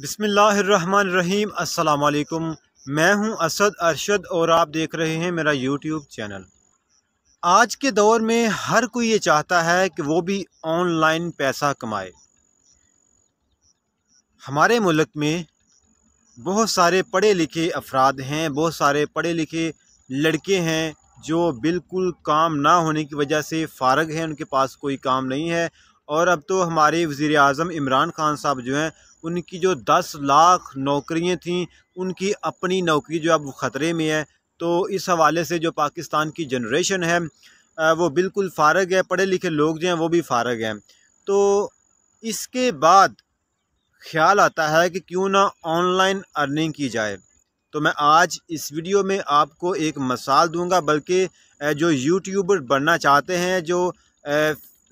बिसमीम अल्लाम मैं हूं असद अरशद और आप देख रहे हैं मेरा यूट्यूब चैनल आज के दौर में हर कोई ये चाहता है कि वो भी ऑनलाइन पैसा कमाए हमारे मुल्क में बहुत सारे पढ़े लिखे अफराद हैं बहुत सारे पढ़े लिखे लड़के हैं जो बिल्कुल काम ना होने की वजह से फारग हैं उनके पास कोई काम नहीं है और अब तो हमारे वज़ी अजम इमरान खान साहब जो हैं उनकी जो दस लाख नौकरियाँ थीं उनकी अपनी नौकरी जो अब ख़तरे में है तो इस हवाले से जो पाकिस्तान की जनरेशन है वो बिल्कुल फारग है पढ़े लिखे लोग जो हैं वो भी फारग हैं तो इसके बाद ख्याल आता है कि क्यों ना ऑनलाइन अर्निंग की जाए तो मैं आज इस वीडियो में आपको एक मसाल दूंगा बल्कि जो यूट्यूबर बनना चाहते हैं जो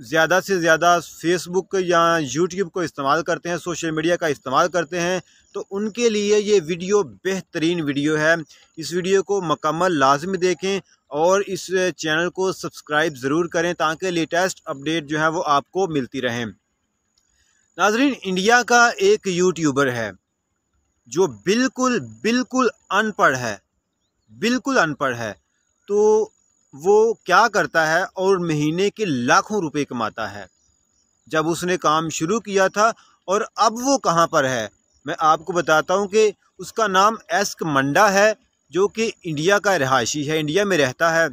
ज़्यादा से ज़्यादा फेसबुक या यूट्यूब को इस्तेमाल करते हैं सोशल मीडिया का इस्तेमाल करते हैं तो उनके लिए ये वीडियो बेहतरीन वीडियो है इस वीडियो को मकम्मल लाजमी देखें और इस चैनल को सब्सक्राइब ज़रूर करें ताकि लेटेस्ट अपडेट जो है वो आपको मिलती रहें नाजरीन इंडिया का एक यूट्यूबर है जो बिल्कुल बिल्कुल अनपढ़ है बिल्कुल अनपढ़ है तो वो क्या करता है और महीने के लाखों रुपए कमाता है जब उसने काम शुरू किया था और अब वो कहाँ पर है मैं आपको बताता हूँ कि उसका नाम एस्क मंडा है जो कि इंडिया का रहायशी है इंडिया में रहता है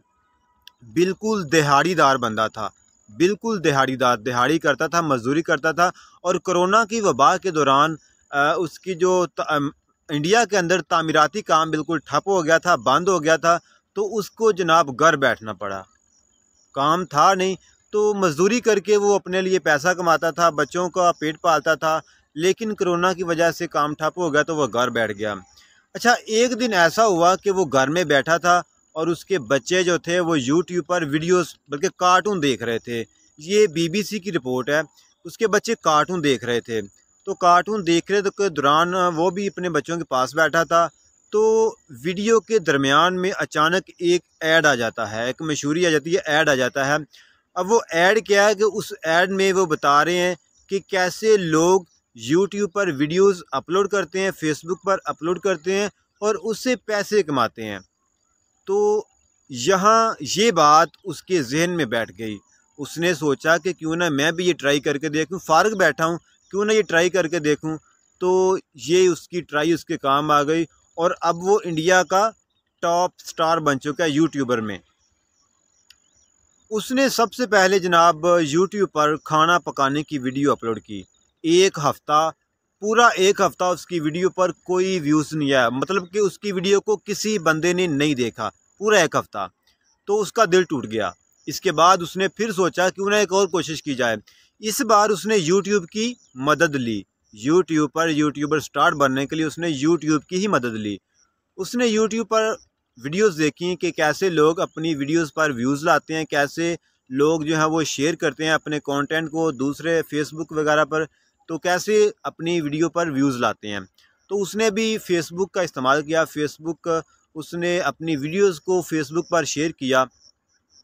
बिल्कुल दिहाड़ीदार बंदा था बिल्कुल दिहाड़ीदार दिहाड़ी करता था मजदूरी करता था और कोरोना की वबा के दौरान उसकी जो इंडिया के अंदर तामीराती काम बिल्कुल ठप हो गया था बंद हो गया था तो उसको जनाब घर बैठना पड़ा काम था नहीं तो मज़दूरी करके वो अपने लिए पैसा कमाता था बच्चों का पेट पालता था लेकिन कोरोना की वजह से काम ठप हो गया तो वह घर बैठ गया अच्छा एक दिन ऐसा हुआ कि वो घर में बैठा था और उसके बच्चे जो थे वो यूट्यूब पर वीडियोस बल्कि कार्टून देख रहे थे ये बीबीसी की रिपोर्ट है उसके बच्चे कार्टून देख रहे थे तो कार्टून देख रहे के दौरान वो भी अपने बच्चों के पास बैठा था तो वीडियो के दरमियान में अचानक एक ऐड आ जाता है एक मशहूरी आ जाती है ऐड आ जाता है अब वो ऐड क्या है कि उस ऐड में वो बता रहे हैं कि कैसे लोग यूट्यूब पर वीडियोस अपलोड करते हैं फेसबुक पर अपलोड करते हैं और उससे पैसे कमाते हैं तो यहाँ ये बात उसके जहन में बैठ गई उसने सोचा कि क्यों ना मैं भी ये ट्राई करके देखूँ फारग बैठा हूँ क्यों ना ये ट्राई करके देखूँ तो ये उसकी ट्राई उसके काम आ गई और अब वो इंडिया का टॉप स्टार बन चुका है यूट्यूबर में उसने सबसे पहले जनाब यूट्यूब पर खाना पकाने की वीडियो अपलोड की एक हफ़्ता पूरा एक हफ़्ता उसकी वीडियो पर कोई व्यूज़ नहीं आया मतलब कि उसकी वीडियो को किसी बंदे ने नहीं देखा पूरा एक हफ़्ता तो उसका दिल टूट गया इसके बाद उसने फिर सोचा कि उन्हें एक और कोशिश की जाए इस बार उसने यूट्यूब की मदद ली यूट्यूब पर यूट्यूबर स्टार बनने के लिए उसने यूट्यूब की ही मदद ली उसने यूट्यूब पर वीडियोस देखी कि कैसे लोग अपनी वीडियोस पर व्यूज़ लाते हैं कैसे लोग जो है वो शेयर करते हैं अपने कंटेंट को दूसरे फेसबुक वगैरह पर तो कैसे अपनी वीडियो पर व्यूज़ लाते हैं तो उसने भी फेसबुक का इस्तेमाल किया फेसबुक उसने अपनी वीडियोज़ को फेसबुक पर शेयर किया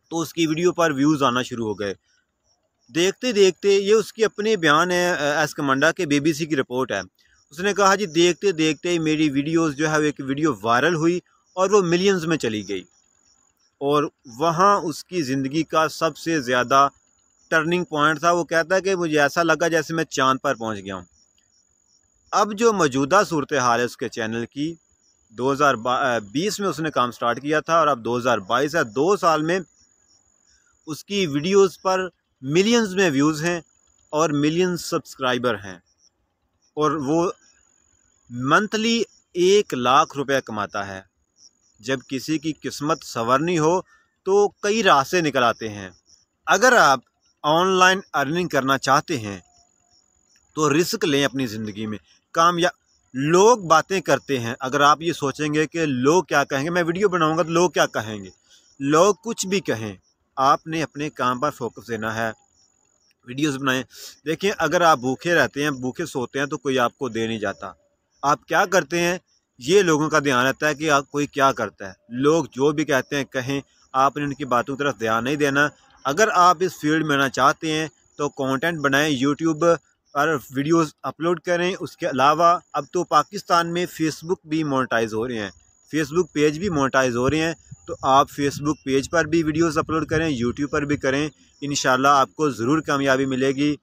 तो उसकी वीडियो पर व्यूज़ आना शुरू हो गए देखते देखते ये उसकी अपने बयान है एस कमांडा के बीबीसी की रिपोर्ट है उसने कहा जी देखते देखते मेरी वीडियोस जो है वो एक वीडियो वायरल हुई और वो मिलियंस में चली गई और वहाँ उसकी ज़िंदगी का सबसे ज़्यादा टर्निंग पॉइंट था वो कहता है कि मुझे ऐसा लगा जैसे मैं चाँद पर पहुँच गया हूँ अब जो मौजूदा सूरत हाल है उसके चैनल की 2020 में उसने काम स्टार्ट किया था और अब 2022 है दो साल में उसकी वीडियोस पर मिलियंस में व्यूज़ हैं और मिलियंस सब्सक्राइबर हैं और वो मंथली एक लाख रुपया कमाता है जब किसी की किस्मत संवरनी हो तो कई रास्ते निकल आते हैं अगर आप ऑनलाइन अर्निंग करना चाहते हैं तो रिस्क लें अपनी ज़िंदगी में कामयाब लोग बातें करते हैं अगर आप ये सोचेंगे कि लोग क्या कहेंगे मैं वीडियो बनाऊंगा तो लोग क्या कहेंगे लोग कुछ भी कहें आपने अपने काम पर फोकस देना है वीडियोस बनाएं देखिए अगर आप भूखे रहते हैं भूखे सोते हैं तो कोई आपको दे नहीं जाता आप क्या करते हैं ये लोगों का ध्यान रहता है कि आप कोई क्या करता है लोग जो भी कहते हैं कहें आपने उनकी बातों की तरफ ध्यान नहीं देना अगर आप इस फील्ड में आना चाहते हैं तो कॉन्टेंट बनाएं यूट्यूब पर वीडियोज अपलोड करें उसके अलावा अब तो पाकिस्तान में फेसबुक भी मोनिटाइज हो रहे हैं फेसबुक पेज भी मोटाइज हो रहे हैं तो आप फेसबुक पेज पर भी वीडियोस अपलोड करें यूट्यूब पर भी करें इन आपको ज़रूर कामयाबी मिलेगी